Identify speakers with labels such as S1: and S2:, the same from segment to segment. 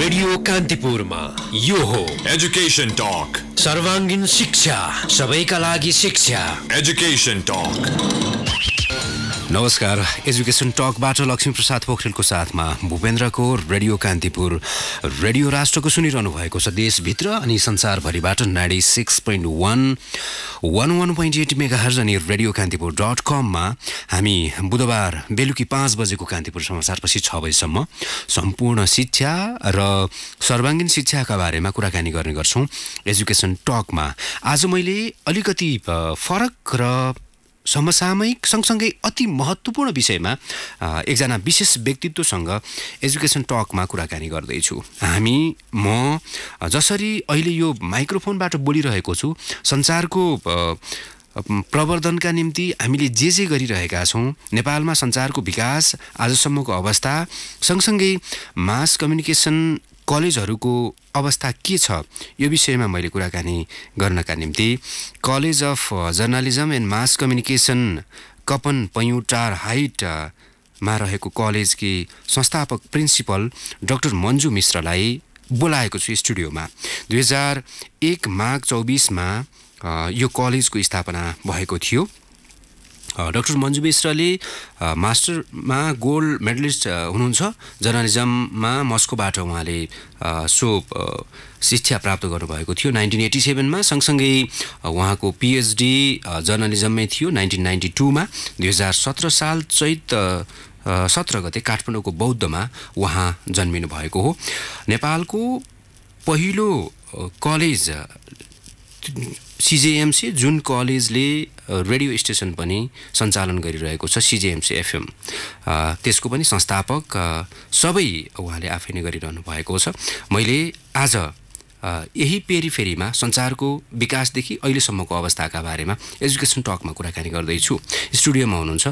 S1: Radio कान्तिपुरमा यो हो education talk सर्वाङ्गीन शिक्षा सबैका लागि शिक्षा एजुकेसन टक नमस्कार एजुकेसन टकबाट लक्ष्मीप्रसाद पोखरेलको साथमा भूपेन्द्रको रेडियो कान्तिपुर रेडियो राष्ट्रको सुनिरहनु भएको छ देशभित्र अनि संसारभरिबाट नाडी six point one one one point eight mega अनि रेडियो कान्तिपुर डट कममा हामी बुधबार बेलुकी पाँच बजेको कान्तिपुर समाचारपछि छ बजीसम्म सम्पूर्ण शिक्षा र सर्वाङ्गीण शिक्षाका बारेमा कुराकानी गर्ने गर्छौँ एजुकेसन टकमा आज मैले अलिकति फरक र समसामयिक सँगसँगै अति महत्त्वपूर्ण विषयमा एकजना विशेष व्यक्तित्वसँग एजुकेसन टकमा कुराकानी गर्दैछु हामी म जसरी अहिले यो माइक्रोफोनबाट बोलिरहेको छु संसारको प्रवर्धनका निम्ति हामीले जे जे गरिरहेका छौँ नेपालमा सञ्चारको विकास आजसम्मको अवस्था सँगसँगै मास कम्युनिकेसन कलेजहरूको अवस्था के छ यो विषयमा मैले कुराकानी गर्नका निम्ति college of journalism and mass communication कपन पयुटार हाइट मा रहेको कलेजकी संस्थापक प्रिन्सिपल डाक्टर मन्जु मिश्रलाई बोलाएको छु स्टुडियोमा दुई हजार एक माघ चौबिसमा यो कलेजको स्थापना भएको थियो डक्टर मन्जु मिश्रले मास्टरमा गोल्ड मेडलिस्ट हुनुहुन्छ जर्नलिजममा मस्कोबाट उहाँले सो शिक्षा प्राप्त गर्नुभएको थियो नाइन्टिन एटी सेभेनमा सँगसँगै उहाँको पिएचडी जर्नलिजममै थियो नाइन्टिन नाइन्टी टूमा दुई हजार सत्र साल चैत सत्र गते काठमाडौँको बौद्धमा उहाँ जन्मिनु भएको हो नेपालको पहिलो कलेज सिजेएमसी जुन कलेजले रेडियो स्टेसन पनि सञ्चालन गरिरहेको छ सिजिएमसी एफएम त्यसको पनि संस्थापक सबै उहाँले आफै नै गरिरहनु भएको छ मैले आज यही फेरीमा सञ्चारको विकासदेखि अहिलेसम्मको अवस्थाका बारेमा एजुकेसन टकमा कुराकानी गर्दैछु स्टुडियोमा हुनुहुन्छ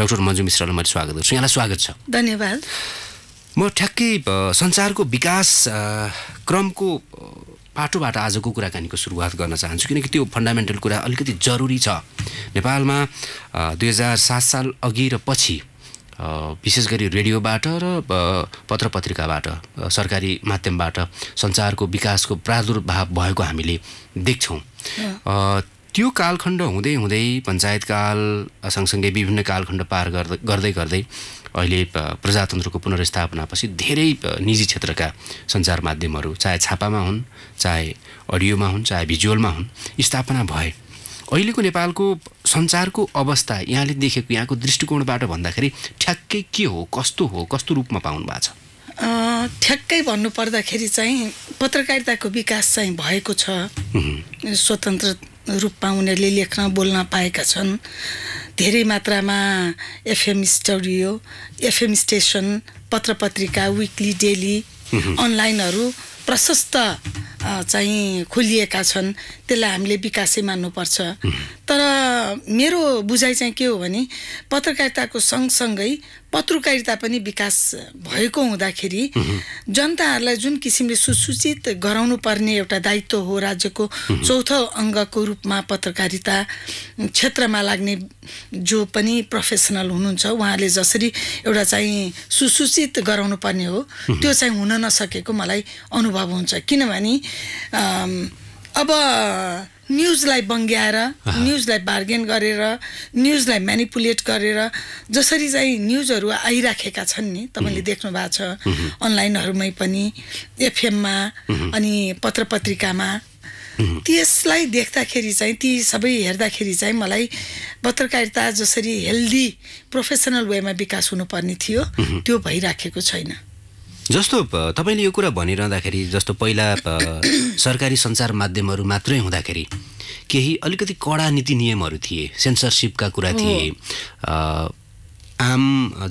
S1: डाक्टर मन्जु मिश्रलाई मैले स्वागत गर्छु यहाँलाई स्वागत छ धन्यवाद म ठ्याक्कै सञ्चारको विकास क्रमको पाटोबाट आजको कुराकानीको सुरुवात गर्न चाहन्छु किनकि त्यो फन्डामेन्टल कुरा अलिकति जरुरी छ नेपालमा दुई हजार सात साल अघि र पछि विशेष गरी रेडियोबाट र पत्र पत्रिकाबाट सरकारी माध्यमबाट सञ्चारको विकासको प्रादुर्भाव भएको हामीले देख्छौँ त्यो कालखण्ड हुँदै हुँदै काल सँगसँगै विभिन्न कालखण्ड पार गर्दै गर्दै गर्दै अहिले प्रजातन्त्रको पुनर्स्थापनापछि धेरै निजी क्षेत्रका सञ्चार माध्यमहरू चाहे छापामा हुन् चाहे अडियोमा हुन् चाहे भिजुअलमा हुन् स्थापना भए अहिलेको नेपालको सञ्चारको अवस्था यहाँले देखेको यहाँको दृष्टिकोणबाट भन्दाखेरि ठ्याक्कै के हो कस्तो हो कस्तो रूपमा पाउनु भएको
S2: छ ठ्याक्कै भन्नुपर्दाखेरि चाहिँ पत्रकारिताको विकास चाहिँ भएको
S3: छ
S2: स्वतन्त्र रूपमा उनीहरूले लेख्न बोल्न पाएका छन् धेरै मात्रामा एफएम स्टुडियो एफएम स्टेसन पत्र पत्रिका विकली डेली अनलाइनहरू प्रशस्त चाहिँ खोलिएका छन् त्यसलाई हामीले विकासै मान्नुपर्छ तर मेरो बुझाइ चाहिँ के हो भने पत्रकारिताको सँगसँगै पत्रकारिता पनि विकास भएको हुँदाखेरि जनताहरूलाई जुन किसिमले सुसूचित गराउनु पर्ने एउटा दायित्व हो राज्यको चौथो अङ्गको रूपमा पत्रकारिता क्षेत्रमा लाग्ने जो पनि प्रोफेसनल हुनुहुन्छ उहाँले जसरी एउटा चाहिँ सुसूचित गराउनु पर्ने हो त्यो चाहिँ हुन नसकेको मलाई अनुभव हुन्छ किनभने अब न्युजलाई बङ्ग्याएर न्युजलाई बार्गेन गरेर न्युजलाई म्यानिपुलेट गरेर जसरी चाहिँ न्युजहरू आइराखेका छन् नि तपाईँले देख्नु भएको छ अनलाइनहरूमै पनि एफएममा अनि पत्र पत्रिकामा त्यसलाई देख्दाखेरि चाहिँ ती सबै हेर्दाखेरि चाहिँ मलाई पत्रकारिता जसरी हेल्दी प्रोफेसनल वेमा विकास हुनुपर्ने थियो त्यो भइराखेको छैन
S1: जस्तो तपाईँले यो कुरा भनिरहँदाखेरि जस्तो पहिला सरकारी सञ्चार माध्यमहरू मात्रै हुँदाखेरि केही अलिकति कडा नीति नियमहरू थिए सेन्सरसिपका कुरा थिए आम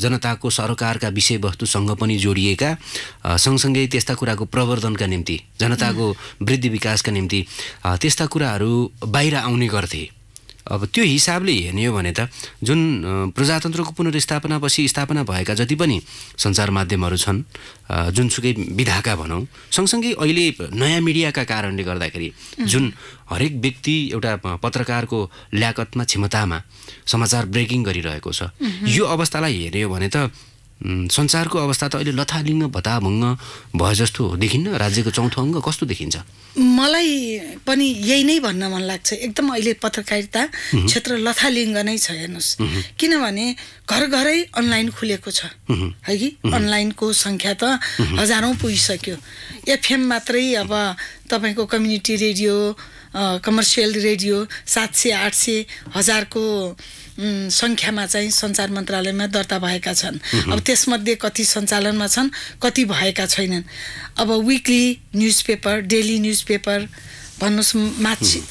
S1: जनताको सरकारका विषयवस्तुसँग पनि जोडिएका सँगसँगै त्यस्ता कुराको प्रवर्धनका निम्ति जनताको वृद्धि विकासका निम्ति त्यस्ता कुराहरू बाहिर आउने गर्थे अब त्यो हिसाबले हेर्ने हो भने त जुन प्रजातन्त्रको पुनर्स्थापनापछि स्थापना भएका जति पनि सञ्चार माध्यमहरू छन् जुनसुकै विधाका भनौँ सँगसँगै अहिले नयाँ मिडियाका कारणले गर्दाखेरि जुन हरेक व्यक्ति एउटा पत्रकारको ल्याकतमा क्षमतामा समाचार ब्रेकिङ गरिरहेको छ यो अवस्थालाई हेऱ्यो भने त संसारको अवस्था त अहिले लथालिङ्ग भताभङ्ग भए जस्तो देखिन्न राज्यको चौथो अङ्ग कस्तो देखिन्छ
S2: मलाई पनि यही नै भन्न मन लाग्छ एकदम अहिले पत्रकारिता क्षेत्र लथालिङ्ग नै छ हेर्नुहोस् किनभने घर घरै अनलाइन खुलेको छ है कि अनलाइनको सङ्ख्या त हजारौँ पुगिसक्यो एफएम मात्रै अब तपाईँको कम्युनिटी रेडियो कमर्सियल रेडियो सात सय आठ सय हजारको सङ्ख्यामा चाहिँ सञ्चार मन्त्रालयमा दर्ता भएका छन् अब त्यसमध्ये कति सञ्चालनमा छन् कति भएका छैनन् अब weekly newspaper daily newspaper भन्नुहोस् मासि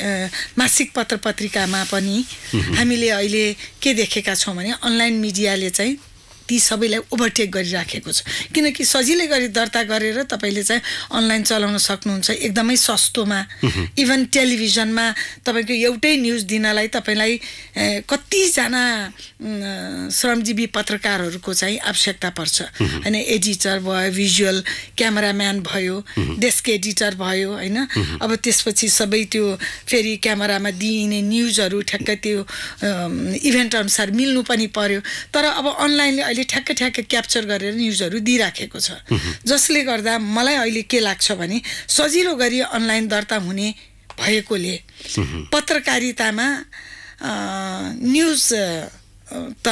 S2: मासिक पत्र पत्रिकामा पनि हामीले अहिले के देखेका छौँ भने अनलाइन मिडियाले चाहिँ ती सबैलाई ओभरटेक गरिराखेको छ किनकि सजिलै गरी दर्ता गरेर तपाईँले चाहिँ अनलाइन चलाउन सक्नुहुन्छ एकदमै सस्तोमा इभन टेलिभिजनमा तपाईँको एउटै न्युज दिनलाई तपाईँलाई कतिजना श्रमजीवी पत्रकारहरूको चाहिँ आवश्यकता पर्छ होइन एडिटर भयो भिजुअल क्यामराम्यान भयो डेस्क एडिटर भयो होइन अब त्यसपछि सबै त्यो फेरि क्यामरामा दिइने न्युजहरू ठ्याक्कै त्यो इभेन्ट अनुसार मिल्नु पनि पर्यो तर अब अनलाइनले अहिले ठ्याक्क ठ्याक्क क्याप्चर गरेर न्युजहरू दिइराखेको छ जसले गर्दा मलाई अहिले के लाग्छ भने सजिलो गरी अनलाइन दर्ता हुने भएकोले पत्रकारितामा न्युज त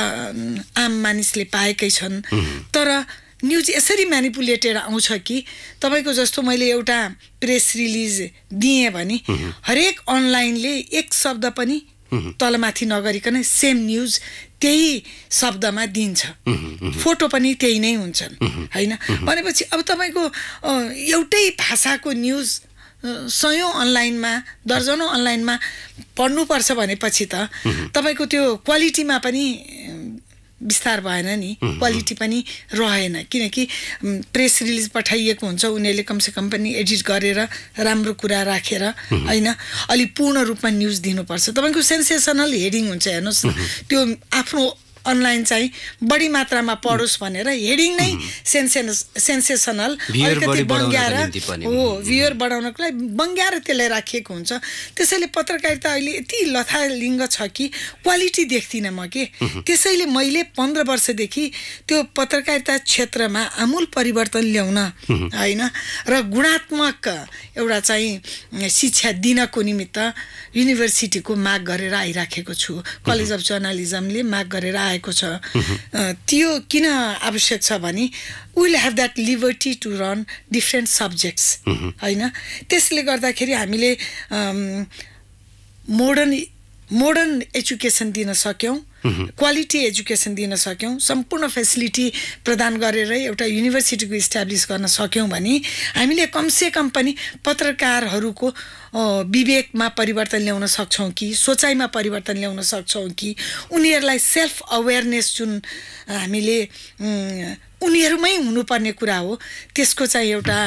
S2: आम मानिसले पाएकै छन् तर न्युज यसरी म्यानिपुलेटेड आउँछ कि तपाईँको जस्तो मैले एउटा प्रेस रिलिज दिएँ भने हरेक अनलाइनले एक शब्द पनि तलमाथि नगरिकन सेम न्युज त्यही शब्दमा दिन्छ फोटो पनि त्यही नै हुन्छन् होइन भनेपछि अब तपाईँको एउटै भाषाको न्युज सयौँ अनलाइनमा दर्जनौँ अनलाइनमा पढ्नुपर्छ भनेपछि त तपाईँको त्यो क्वालिटीमा पनि विस्तार भएन नि क्वालिटी पनि रहेन किनकि प्रेस रिलिज पठाइएको हुन्छ उनीहरूले कमसेकम पनि एडिट गरेर राम्रो कुरा राखेर होइन अलि पूर्ण रूपमा न्युज दिनुपर्छ तपाईँको सेन्सेसनल हेडिङ हुन्छ हेर्नुहोस् न त्यो आफ्नो अनलाइन चाहिँ बढी मात्रामा पढोस् भनेर हेडिङ नै सेन्सेन सेन्सेसनल अलिकति बङ्ग्याएर हो भ्युर बढाउनको लागि बङ्ग्याएर त्यसलाई राखिएको हुन्छ त्यसैले पत्रकारिता अहिले यति लथालिङ्ग छ कि क्वालिटी देख्दिनँ म के त्यसैले मैले पन्ध्र वर्षदेखि त्यो पत्रकारिता क्षेत्रमा आमूल परिवर्तन ल्याउन होइन र गुणात्मक एउटा चाहिँ शिक्षा दिनको निमित्त युनिभर्सिटीको माग गरेर आइराखेको छु कलेज अफ जर्नालिजमले माग गरेर आएको
S3: छ
S2: त्यो किन आवश्यक छ भने will have that liberty to run different subjects होइन त्यसले गर्दाखेरि हामीले मोडर्न मोडर्न एजुकेसन दिन सक्यौँ
S3: क्वालिटी
S2: एजुकेसन दिन सक्यौँ सम्पूर्ण फेसिलिटी प्रदान गरेर एउटा युनिभर्सिटीको इस्ट्याब्लिस गर्न सक्यौँ भने हामीले कमसेकम पनि पत्रकारहरूको विवेकमा परिवर्तन ल्याउन सक्छौँ कि सोचाइमा परिवर्तन ल्याउन सक्छौँ कि उनीहरूलाई सेल्फ अवेरनेस जुन हामीले उनीहरूमै हुनुपर्ने कुरा हो त्यसको चाहिँ एउटा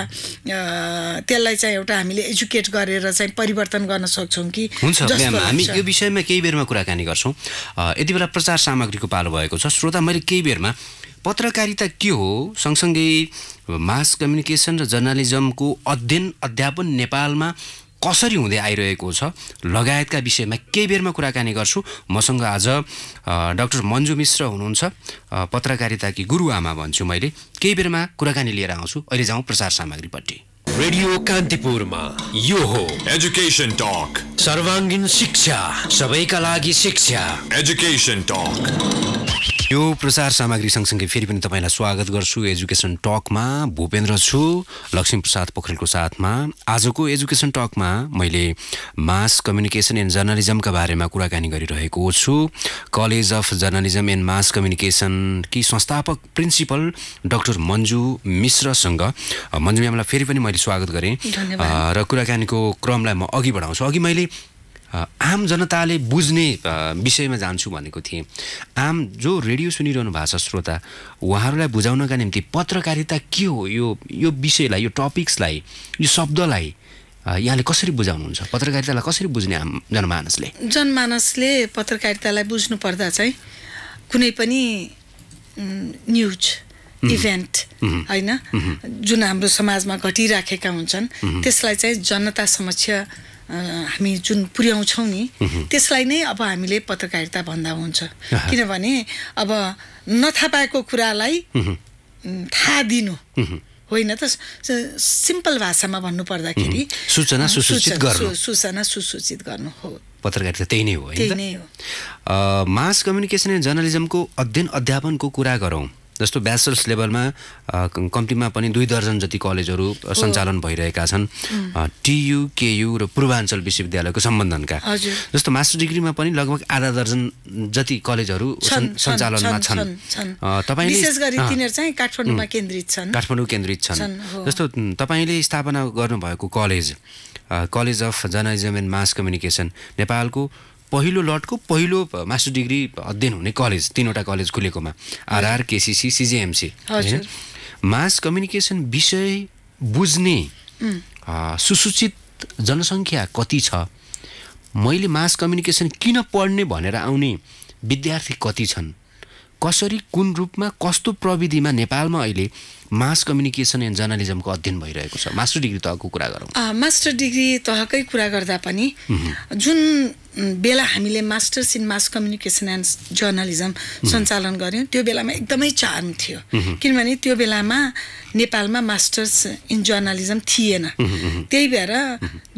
S2: त्यसलाई चाहिँ एउटा हामीले एजुकेट गरेर चाहिँ परिवर्तन गर्न सक्छौँ कि हुन्छ हामी यो
S1: विषयमा केही बेरमा कुराकानी गर्छौँ यति र प्रचार सामग्रीको पालो भएको छ श्रोता मैले केही बेरमा पत्रकारिता के हो सँगसँगै मास कम्युनिकेसन र जर्नालिजमको अध्ययन अध्यापन नेपालमा कसरी हुँदै आइरहेको छ लगायतका विषयमा केही बेरमा कुराकानी गर्छु मसँग आज डाक्टर मन्जु मिश्र हुनुहुन्छ पत्रकारिताकी गुरुआमा भन्छु मैले केही बेरमा कुराकानी लिएर आउँछु अहिले जाउँ प्रचार सामग्रीपट्टि रेडियो कान्तिपुरमा यो हो एजुकेसन टक सर्वाङ्गीन शिक्षा सबैका लागि शिक्षा एजुकेसन टक यो प्रचार सामग्री सँगसँगै फेरि पनि तपाईँलाई स्वागत गर्छु एजुकेसन टकमा भूपेन्द्र छु लक्ष्मीप्रसाद पोखरेलको साथमा आजको एजुकेसन टकमा मैले मास कम्युनिकेसन एन्ड जर्नलिजमका बारेमा कुराकानी गरिरहेको छु college of journalism and mass communication कि संस्थापक प्रिन्सिपल डक्टर मन्जु मिश्रसँग मन्जु म्यामलाई फेरि पनि मैले स्वागत गरेँ र कुराकानीको क्रमलाई म अघि बढाउँछु अघि मैले आम जनताले बुझ्ने विषयमा जान्छु भनेको थिएँ आम जो रेडियो सुनिरहनु भएको छ श्रोता उहाँहरूलाई बुझाउनका निम्ति पत्रकारिता के हो यो यो विषयलाई यो टपिक्सलाई यो शब्दलाई यहाँले कसरी बुझाउनुहुन्छ पत्रकारितालाई कसरी बुझ्ने आम जनमानसले
S2: जनमानसले पत्रकारितालाई बुझ्नु पर्दा चाहिँ कुनै पनि न्युज इभेन्ट होइन जुन हाम्रो समाजमा घटिराखेका हुन्छन् त्यसलाई चाहिँ जनता समक्ष हामी जुन पुर्याउँछौँ नि त्यसलाई नै अब हामीले पत्रकारिता भन्दा हुन्छ किनभने अब नथा पाएको कुरालाई थाहा दिनु होइन त सिम्पल भाषामा भन्नुपर्दाखेरि सूचना सुसूचित गर्नु सूचना सुसूचित गर्नु हो
S1: पत्रकारिता त्यही नै
S2: हो
S1: मास कम्युनिकेसन एन्ड जर्नलिजमको अध्ययन अध्यापनको कुरा गरौँ जस्तो ब्याचलर्स लेभलमा कम्तीमा पनि दुई दर्जन जति कलेजहरू सञ्चालन भइरहेका छन् टियु केयु र पूर्वाञ्चल विश्वविद्यालयको सम्बन्धनका जस्तो मास्टर डिग्रीमा पनि लगभग आधा दर्जन जति कलेजहरू सञ्चालनमा छन् तपाईँले
S2: काठमाडौँमा काठमाडौँ
S1: केन्द्रित छन् जस्तो तपाईँले स्थापना गर्नुभएको college college of journalism and mass communication नेपालको पहिलो लटको पहिलो मास्टर डिग्री अध्ययन हुने कलेज तिनवटा कलेज खुलेकोमा आरआर केसिसी सिजिएमसी होइन मास कम्युनिकेसन विषय बुझ्ने सुसूचित जनसङ्ख्या कति छ मैले मास कम्युनिकेसन किन पढ्ने भनेर आउने विद्यार्थी कति छन् कसरी कुन रूपमा कस्तो प्रविधिमा नेपालमा अहिले मास कम्युनिकेसन एन्ड जर्नलिजमको अध्ययन भइरहेको छ मास्टर डिग्री तहको कुरा गरौँ
S2: मास्टर डिग्री तहकै कुरा गर्दा पनि जुन बेला हामीले masters in mass communication and journalism सञ्चालन गऱ्यौँ त्यो बेलामा एकदमै चार्म थियो किनभने त्यो बेलामा नेपालमा मास्टर्स इन जर्नलिजम थिएन त्यही भएर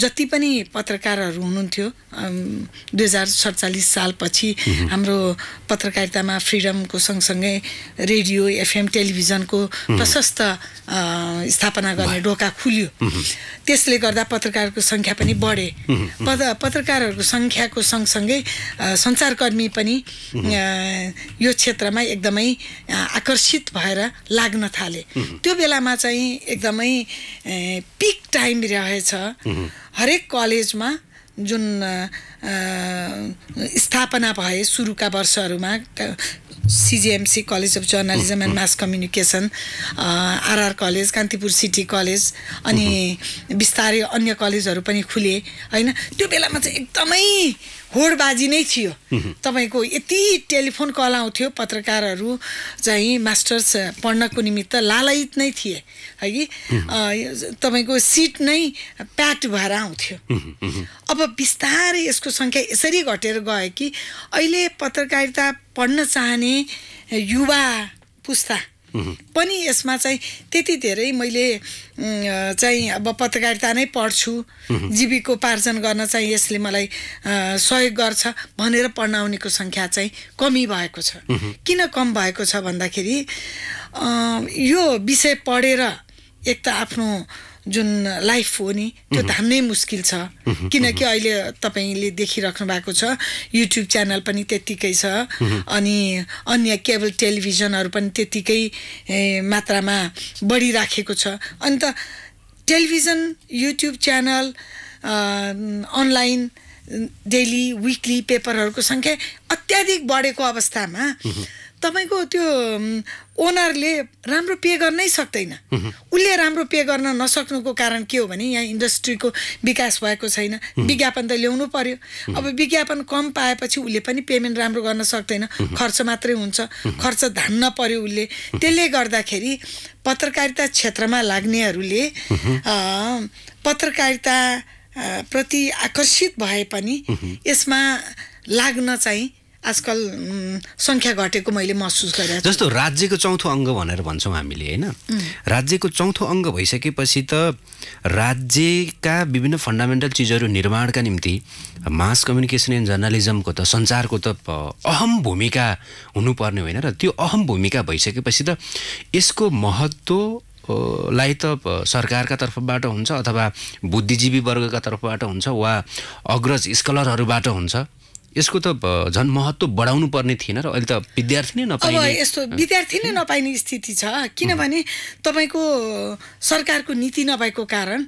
S2: जति पनि पत्रकारहरू हुनुहुन्थ्यो दुई हजार सडचालिस सालपछि हाम्रो पत्रकारितामा फ्रिडमको सँगसँगै रेडियो एफएम टेलिभिजनको प्रशस्त प्रशस्त स्थापना गर्ने ढोका खुल्यो त्यसले गर्दा पत्रकारको सङ्ख्या पनि बढे पद पत्रकारहरूको सङ्ख्याको सँगसँगै सञ्चारकर्मी पनि यो क्षेत्रमा एकदमै आकर्षित भएर लाग्न थाले त्यो बेलामा चाहिँ एकदमै पिक टाइम रहेछ हरेक कलेजमा जुन स्थापना भए सुरुका वर्षहरूमा CJMC college of journalism and mass communication RR college Kantipur city college अनि mhm. बिस्तारै अन्य कलेजहरू पनि खुले होइन त्यो बेलामा चाहिँ एकदमै होडबाजी नै थियो तपाईँको यति टेलिफोन कल आउँथ्यो पत्रकारहरू चाहिँ मास्टर्स पढ्नको निमित्त लालयित नै थिए है कि तपाईँको सिट नै प्याट भएर आउँथ्यो अब बिस्तारै यसको सङ्ख्या यसरी घटेर गयो कि अहिले पत्रकारिता पढ्न चाहने युवा पुस्ता पनि यसमा चाहिँ त्यति धेरै मैले चाहिँ अब पत्रकारिता नै पढ्छु जीविकोपार्जन गर्न चाहिँ यसले मलाई सहयोग गर्छ भनेर पढ्न आउनेको सङ्ख्या चाहिँ कमी भएको छ किन कम भएको छ भन्दाखेरि यो विषय पढेर एक त आफ्नो जुन लाइफ हो नि त्यो धान्नै मुस्किल छ किनकि अहिले तपाईँले देखिराख्नु भएको छ युट्युब च्यानल पनि त्यत्तिकै छ अनि अन्य केबल टेलिभिजनहरू पनि त्यत्तिकै मात्रामा बढिराखेको छ अन्त television YouTube channel online daily weekly पेपरहरूको सङ्ख्या अत्याधिक बढेको अवस्थामा तपाईँको त्यो ओनरले राम्रो पे गर्नै सक्दैन उसले राम्रो पे गर्न नसक्नुको कारण के हो भने यहाँ इन्डस्ट्रीको विकास भएको छैन विज्ञापन त ल्याउनु पर्यो अब विज्ञापन कम पाएपछि उसले पनि पेमेन्ट राम्रो गर्न सक्दैन खर्च मात्रै हुन्छ खर्च धान्न पर्यो उसले त्यसले गर्दाखेरि पत्रकारिता क्षेत्रमा लाग्नेहरूले पत्रकारिता प्रति आकर्षित भए पनि यसमा लाग्न चाहिँ आजकल सङ्ख्या घटेको मैले महसुस गरेँ जस्तो
S1: राज्यको चौथो अङ्ग भनेर भन्छौँ हामीले होइन राज्यको चौथो अङ्ग भइसकेपछि त राज्यका विभिन्न फन्डामेन्टल चिजहरू निर्माणका निम्ति मास कम्युनिकेसन एन्ड जर्नालिजमको त सञ्चारको त अहम भूमिका हुनुपर्ने होइन र त्यो अहम भूमिका भइसकेपछि त यसको महत्त्व लाई त सरकारका तर्फबाट हुन्छ अथवा बुद्धिजीवी वर्गका तर्फबाट हुन्छ वा अग्रज स्कलरहरूबाट हुन्छ यसको त झन् महत्त्व बढाउनु पर्ने थिएन र अहिले त विद्यार्थी नै नपाइने अब यस्तो
S2: विद्यार्थी नै नपाइने स्थिति छ किनभने तपाईँको सरकारको नीति नभएको कारण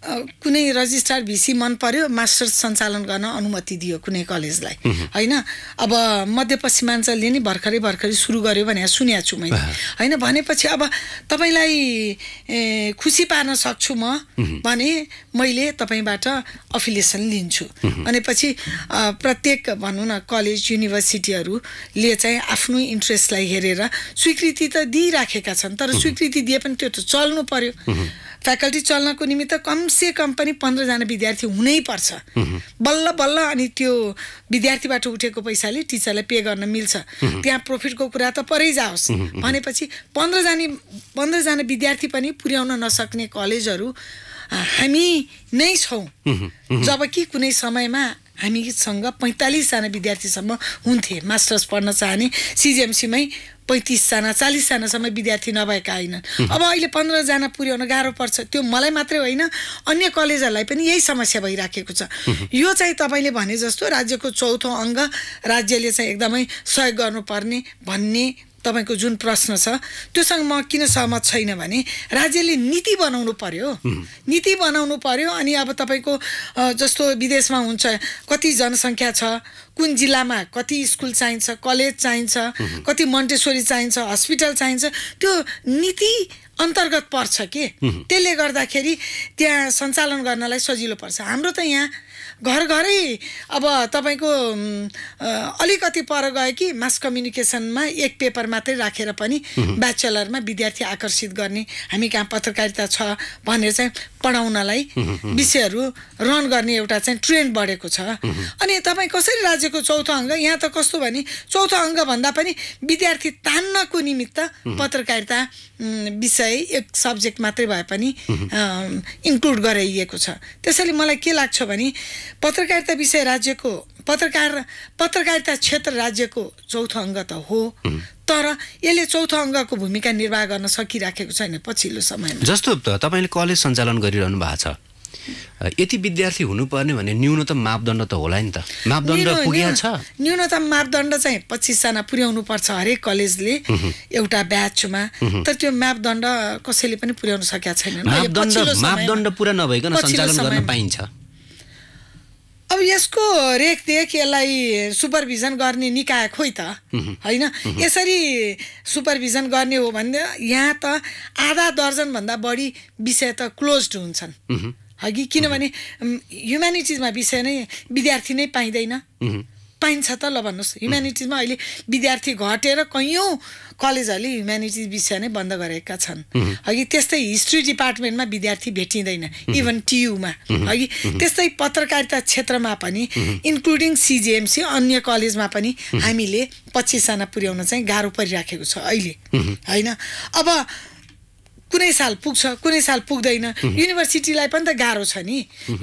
S2: कुनै रजिस्ट्रार भिसी मन पर्यो मास्टर्स सञ्चालन गर्न अनुमति दियो कुनै कलेजलाई होइन अब मध्य पश्चिमाञ्चलले नि भर्खरै भर्खरै सुरु गर्यो भने सुनेको छु मैले होइन भनेपछि अब तपाईँलाई खुसी पार्न सक्छु म भने मैले तपाईँबाट अफिलिएसन लिन्छु भनेपछि प्रत्येक भनौँ न कलेज युनिभर्सिटीहरूले चाहिँ आफ्नो इन्ट्रेस्टलाई हेरेर स्वीकृति त दिइराखेका छन् तर स्वीकृति दिए पनि त्यो त चल्नु पर्यो फ्याकल्टी चल्नको निमित्त कमसे कम पनि पन्ध्रजना विद्यार्थी हुनैपर्छ बल्ल बल्ल अनि त्यो विद्यार्थीबाट उठेको पैसाले टिचरलाई पे गर्न मिल्छ त्यहाँ प्रफिटको कुरा त परै जाओस् भनेपछि पन्ध्रजना पन्ध्रजना विद्यार्थी पनि पुर्याउन नसक्ने कलेजहरू हामी नै छौँ जबकि कुनै समयमा हामीसँग पैँतालिसजना विद्यार्थीसम्म हुन्थे मास्टर्स पढ्न चाहने सिजिएमसीमै पैँतिसजना चालिसजनासम्म विद्यार्थी नभएका होइनन् अब अहिले पन्ध्रजना पुर्याउन गाह्रो पर्छ त्यो मलाई मात्रै होइन अन्य कलेजहरूलाई पनि यही समस्या भइराखेको छ यो चाहिँ तपाईँले भने जस्तो राज्यको चौथो अङ्ग राज्यले चाहिँ एकदमै सहयोग गर्नुपर्ने भन्ने तपाईँको जुन प्रश्न छ त्योसँग म किन सहमत छैन भने राज्यले नीति बनाउनु पर्यो नीति बनाउनु पर्यो अनि अब तपाईँको जस्तो विदेशमा हुन्छ कति जनसङ्ख्या छ कुन जिल्लामा कति स्कुल चाहिन्छ कलेज चाहिन्छ कति मन्टेश्वरी चाहिन्छ हस्पिटल चाहिन्छ त्यो नीति अन्तर्गत पर्छ के त्यसले गर्दाखेरि त्यहाँ सञ्चालन गर्नलाई सजिलो पर्छ हाम्रो त यहाँ घर घरै अब तपाईँको अलिकति पर गयो कि मास कम्युनिकेसनमा एक पेपर मात्रै राखेर पनि ब्याचलरमा विद्यार्थी आकर्षित गर्ने हामी कहाँ पत्रकारिता छ भनेर चाहिँ पढाउनलाई विषयहरू रन गर्ने एउटा चाहिँ ट्रेन्ड बढेको छ
S3: अनि
S2: तपाईँ कसरी राज्यको चौथो अङ्ग यहाँ त कस्तो भने चौथो अङ्गभन्दा पनि विद्यार्थी तान्नको निमित्त पत्रकारिता विषय एक सब्जेक्ट मात्रै भए पनि इन्क्लुड गराइएको छ त्यसैले मलाई के लाग्छ भने पत्रकारिता विषय राज्यको पत्रकार पत्रकारिता क्षेत्र राज्यको चौथो अङ्ग त हो तर यसले चौथो अङ्गको भूमिका निर्वाह गर्न सकिराखेको छैन पछिल्लो समय
S1: जस्तो तपाईँले कलेज सञ्चालन गरिरहनु भएको छ यति विद्यार्थी हुनुपर्ने भने न्यूनतम मापदण्ड त होला नि त मापदण्ड छ
S2: न्यूनतम मापदण्ड चाहिँ पच्चिसजना पुर्याउनु पर्छ हरेक कलेजले एउटा ब्याचमा तर त्यो मापदण्ड कसैले पनि पुर्याउन सकेका छैन मापदण्ड
S1: पुरा नभइकन सञ्चालन गर्न पाइन्छ
S2: अब यसको रेखदेख यसलाई सुपरभिजन गर्ने निकाय खोइ त होइन यसरी सुपरभिजन गर्ने हो भने यहाँ त आधा दर्जनभन्दा बढी विषय त क्लोज हुन्छन् है कि किनभने ह्युमेनिटिजमा विषय नै विद्यार्थी नै पाइँदैन पाइन्छ त ल भन्नुहोस् ह्युम्यानिटिजमा अहिले विद्यार्थी घटेर कैयौँ कलेजहरूले ह्युम्यानिटिज विषय नै बन्द गरेका छन् अघि त्यस्तै हिस्ट्री डिपार्टमेन्टमा विद्यार्थी भेटिँदैन इभन टियुमा अघि त्यस्तै पत्रकारिता क्षेत्रमा पनि इन्क्लुडिङ सिजिएमसी अन्य कलेजमा पनि हामीले पच्चिसजना पुर्याउन चाहिँ गाह्रो परिराखेको छ अहिले
S3: होइन
S2: अब कुनै साल पुग्छ कुनै साल पुग्दैन युनिभर्सिटीलाई पनि त गाह्रो छ नि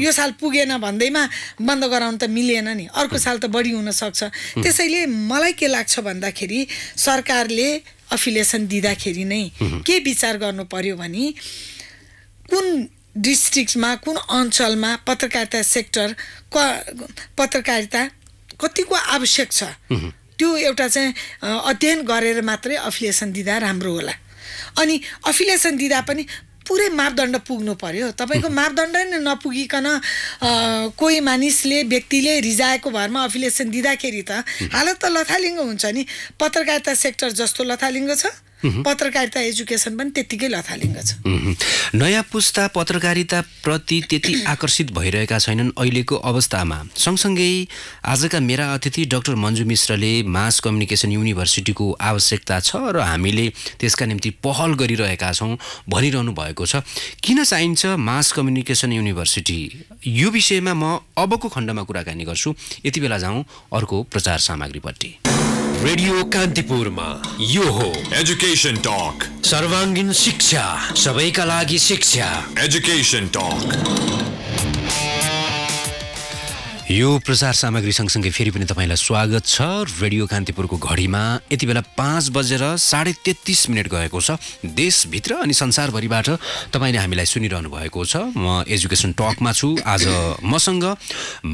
S2: यो साल पुगेन भन्दैमा बन्द गराउनु त मिलेन नि अर्को साल त बढी हुनसक्छ त्यसैले मलाई के लाग्छ भन्दाखेरि सरकारले अफिलिएसन दिँदाखेरि नै के विचार गर्नु पर्यो भने कुन डिस्ट्रिक्टमा कुन अञ्चलमा पत्रकारिता सेक्टर क पत्रकारिता कतिको आवश्यक छ त्यो एउटा चाहिँ अध्ययन गरेर मात्रै अफिलिएसन दिँदा राम्रो होला अनि अफिलिएसन दिँदा पनि पुरै मापदण्ड पुग्नु पर्यो तपाईँको मापदण्ड नै नपुगिकन कोही मानिसले व्यक्तिले रिजाएको भरमा अफिलिएसन दिँदाखेरि त हालत त लथालिङ्ग हुन्छ नि पत्रकारिता सेक्टर जस्तो लथालिङ्ग छ पत्रकारिता एजुकेसन पनि त्यत्तिकै लथालिङ्ग
S1: छ नयाँ पुस्ता पत्रकारिताप्रति त्यति आकर्षित भइरहेका छैनन् अहिलेको अवस्थामा सँगसँगै आजका मेरा अतिथि डाक्टर मन्जु मिश्रले मास कम्युनिकेसन युनिभर्सिटीको आवश्यकता छ र हामीले त्यसका निम्ति पहल गरिरहेका छौँ भनिरहनु भएको छ किन चाहिन्छ मास कम्युनिकेसन युनिभर्सिटी यो विषयमा म अबको खण्डमा कुराकानी गर्छु यति बेला जाउँ अर्को प्रचार सामग्रीपट्टि रेडियो कान्तिपुरमा यो हो एजुकेसन टक सर्वाङ्गीन शिक्षा सबैका लागि शिक्षा एजुकेसन टक यो प्रचार सामग्री सँगसँगै फेरि पनि तपाईँलाई स्वागत छ रेडियो कान्तिपुरको घडीमा यति बेला पाँच बजेर साढे तेत्तिस मिनट गएको छ देशभित्र अनि संसारभरिबाट तपाईँले हामीलाई सुनिरहनु भएको छ म एजुकेसन टकमा छु आज मसँग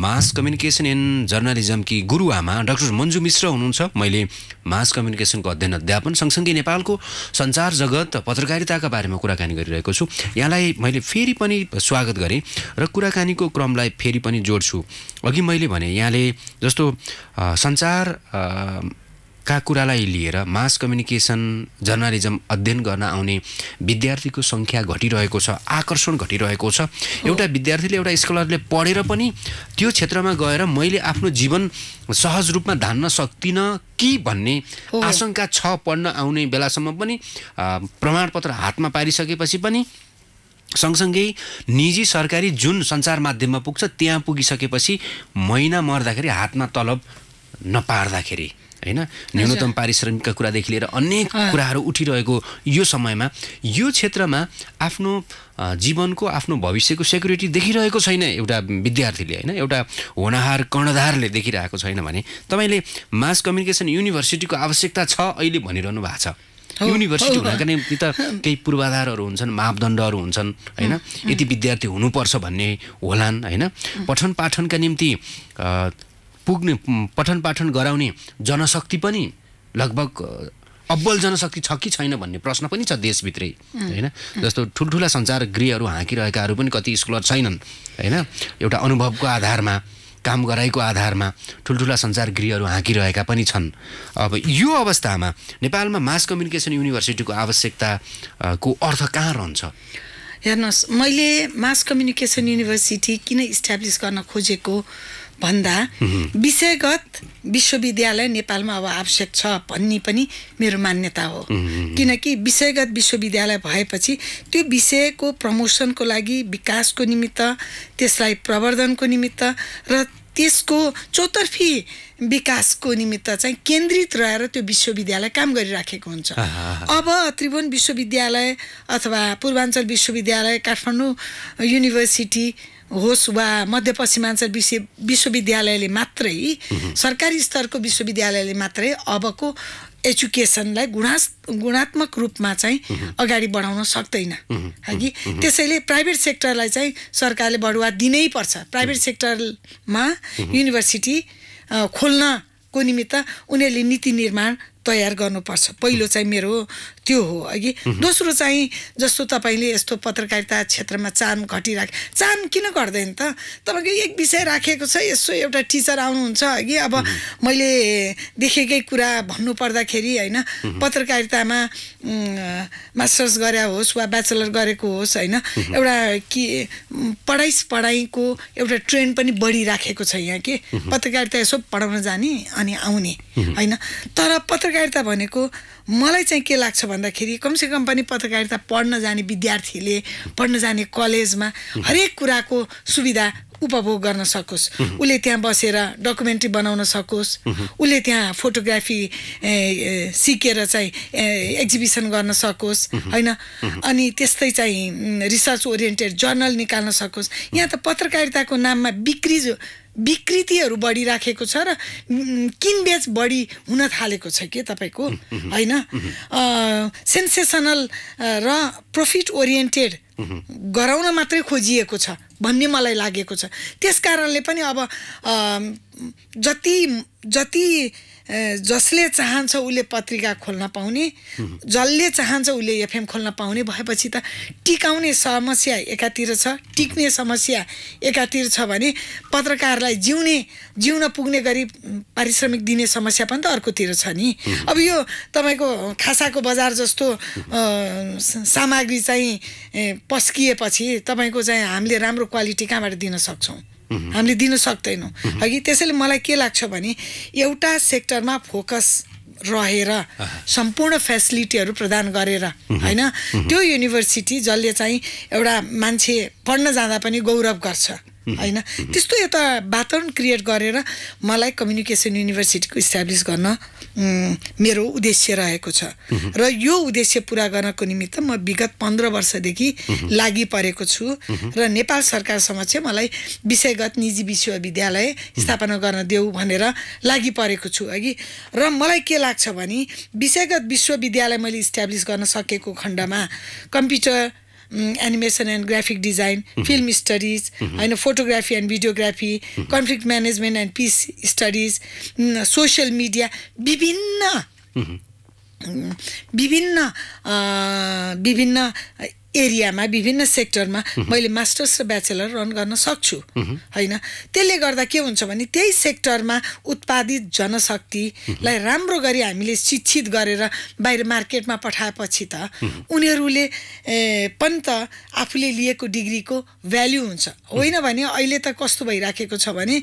S1: मास कम्युनिकेसन एन्ड जर्नालिजमकी गुरुआमा डाक्टर मन्जु मिश्र हुनुहुन्छ मैले मास कम्युनिकेसनको अध्ययन अध्यापन सँगसँगै नेपालको सञ्चार जगत पत्रकारिताका बारेमा कुराकानी गरिरहेको छु यहाँलाई मैले फेरि पनि स्वागत गरेँ र कुराकानीको क्रमलाई फेरि पनि जोड्छु अघि मैले भने यहाँले जस्तो सञ्चार का कुरालाई लिएर मास कम्युनिकेसन जर्नलिजम अध्ययन गर्न आउने विद्यार्थीको सङ्ख्या घटिरहेको छ आकर्षण घटिरहेको छ एउटा विद्यार्थीले एउटा स्कलरले पढेर पनि त्यो क्षेत्रमा गएर मैले आफ्नो जीवन सहज रूपमा धान्न सक्दिनँ कि भन्ने आशङ्का छ पढ्न आउने बेलासम्म पनि प्रमाणपत्र हातमा पारिसकेपछि पनि सँगसँगै निजी सरकारी जुन सञ्चार माध्यममा पुग्छ त्यहाँ पुगिसकेपछि महिना मर्दाखेरि हातमा तलब नपार्दाखेरि होइन न्यूनतम पारिश्रमिकका कुरादेखि लिएर अनेक कुराहरू उठिरहेको यो समयमा यो क्षेत्रमा आफ्नो जीवनको आफ्नो भविष्यको सेक्युरिटी देखिरहेको छैन एउटा विद्यार्थीले होइन एउटा होनाहार कर्णधारले देखिरहेको छैन भने तपाईँले मास कम्युनिकेसन युनिभर्सिटीको आवश्यकता छ अहिले भनिरहनु भएको छ युनिभर्सिटी हुनका निम्ति त केही पूर्वाधारहरू हुन्छन् मापदण्डहरू हुन्छन् होइन यति विद्यार्थी हुनुपर्छ भन्ने होलान् होइन पठन पाठनका निम्ति पुग्ने पठन पाठन गराउने जनशक्ति पनि लगभग अब्बल जनशक्ति छ कि छैन भन्ने प्रश्न पनि छ देशभित्रै होइन जस्तो ठुल्ठुला सञ्चार गृहहरू हाँकिरहेकाहरू पनि कति स्कुलर छैनन् होइन एउटा अनुभवको आधारमा काम गराइको आधारमा ठुल्ठुला सञ्चार गृहहरू हाँकिरहेका पनि छन् अब यो अवस्थामा नेपालमा मास कम्युनिकेसन युनिभर्सिटीको आवश्यकताको अर्थ कहाँ रहन्छ
S2: हेर्नुहोस् मैले मास कम्युनिकेसन युनिभर्सिटी किन इस्ट्याब्लिस गर्न खोजेको भन्दा विषयगत विश्वविद्यालय नेपालमा अब आवश्यक छ भन्ने पनि मेरो मान्यता हो किनकि विषयगत विश्वविद्यालय भएपछि त्यो विषयको प्रमोसनको लागि विकासको निमित्त त्यसलाई प्रवर्धनको निमित्त र त्यसको चौतर्फी विकासको निमित्त चाहिँ केन्द्रित रहेर त्यो विश्वविद्यालय काम गरिराखेको हुन्छ अब त्रिभुवन विश्वविद्यालय अथवा पूर्वाञ्चल विश्वविद्यालय काठमाडौँ युनिभर्सिटी होस् वा मध्यपश्चिमाञ्चल विश्व विश्वविद्यालयले मात्रै सरकारी स्तरको विश्वविद्यालयले मात्रै अबको एजुकेसनलाई गुणास् गुणात्मक रूपमा चाहिँ अगाडि बढाउन सक्दैन
S3: है कि त्यसैले
S2: प्राइभेट सेक्टरलाई चाहिँ सरकारले बढुवा दिनै पर्छ प्राइभेट सेक्टरमा युनिभर्सिटी खोल्नको निमित्त उनीहरूले नीति निर्माण तयार गर्नुपर्छ पहिलो चाहिँ मेरो त्यो हो अघि दोस्रो चाहिँ जस्तो तपाईँले यस्तो पत्रकारिता क्षेत्रमा चाम घटिराख चाम किन घट्दैन त तपाईँको एक विषय राखेको छ यसो एउटा टिचर आउनुहुन्छ अघि अब मैले देखेकै कुरा भन्नुपर्दाखेरि होइन पत्रकारितामा मास्टर्स गरे होस् वा ब्याचलर गरेको होस् होइन एउटा कि पढाइ पढाइको एउटा ट्रेन्ड पनि बढिराखेको छ यहाँ के पत्रकारिता यसो पढाउन जाने अनि आउने होइन तर पत्रकारिता भनेको मलाई चाहिँ के लाग्छ भन्दाखेरि कमसेकम पनि पत्रकारिता पढ्न जाने विद्यार्थीले पढ्न जाने कलेजमा हरेक कुराको सुविधा उपभोग गर्न सकोस् उसले त्यहाँ बसेर डकुमेन्ट्री बनाउन सकोस् उसले त्यहाँ फोटोग्राफी सिकेर चाहिँ एक्जिबिसन गर्न सकोस् होइन अनि त्यस्तै चाहिँ रिसर्च ओरिएन्टेड जर्नल निकाल्न सकोस् यहाँ त पत्रकारिताको नाममा बिक्री विकृतिहरू बढिराखेको छ र किनबेच बढी हुन थालेको छ कि तपाईँको होइन सेन्सेसनल र प्रफिट ओरिएन्टेड गराउन मात्रै खोजिएको छ भन्ने मलाई लागेको छ त्यस कारणले पनि अब जति जति जसले चाहन्छ उसले पत्रिका खोल्न पाउने जसले चाहन्छ उसले एफएम खोल्न पाउने भएपछि त टिकाउने समस्या एकातिर छ टिक्ने समस्या एकातिर छ भने पत्रकारलाई जिउने जिउन पुग्ने गरी पारिश्रमिक दिने समस्या पनि त अर्कोतिर छ नि अब यो तपाईँको खासाको बजार जस्तो सामग्री चाहिँ पस्किएपछि तपाईँको चाहिँ हामीले राम्रो क्वालिटी कहाँबाट दिन सक्छौँ हामीले दिन सक्दैनौँ हगि त्यसैले मलाई के लाग्छ भने एउटा सेक्टरमा फोकस रहेर सम्पूर्ण फेसिलिटीहरू प्रदान गरेर होइन त्यो युनिभर्सिटी जसले चाहिँ एउटा मान्छे पढ्न जाँदा पनि गौरव गर्छ होइन त्यस्तो यता वातावरण क्रिएट गरेर मलाई कम्युनिकेसन युनिभर्सिटीको इस्टाब्लिस गर्न मेरो उद्देश्य रहेको छ र यो उद्देश्य पुरा गर्नको निमित्त म विगत पन्ध्र वर्षदेखि लागि परेको छु र नेपाल सरकार समक्ष मलाई विषयगत निजी विश्वविद्यालय स्थापना गर्न देऊ भनेर लागि परेको छु अघि र मलाई के लाग्छ भने विषयगत विश्वविद्यालय मैले इस्टाब्लिस गर्न सकेको खण्डमा computer animation and graphic design film studies होइन photography and videography conflict management and peace studies social media विभिन्न विभिन्न विभिन्न एरियामा विभिन्न सेक्टरमा मैले मास्टर्स र ब्याचलर रन गर्न सक्छु होइन त्यसले गर्दा के हुन्छ भने त्यही सेक्टरमा उत्पादित जनशक्तिलाई राम्रो गरी हामीले शिक्षित गरेर बाहिर मार्केटमा पठाएपछि त उनीहरूले पनि त आफूले लिएको डिग्रीको भ्याल्यु हुन्छ होइन भने अहिले त कस्तो भइराखेको छ भने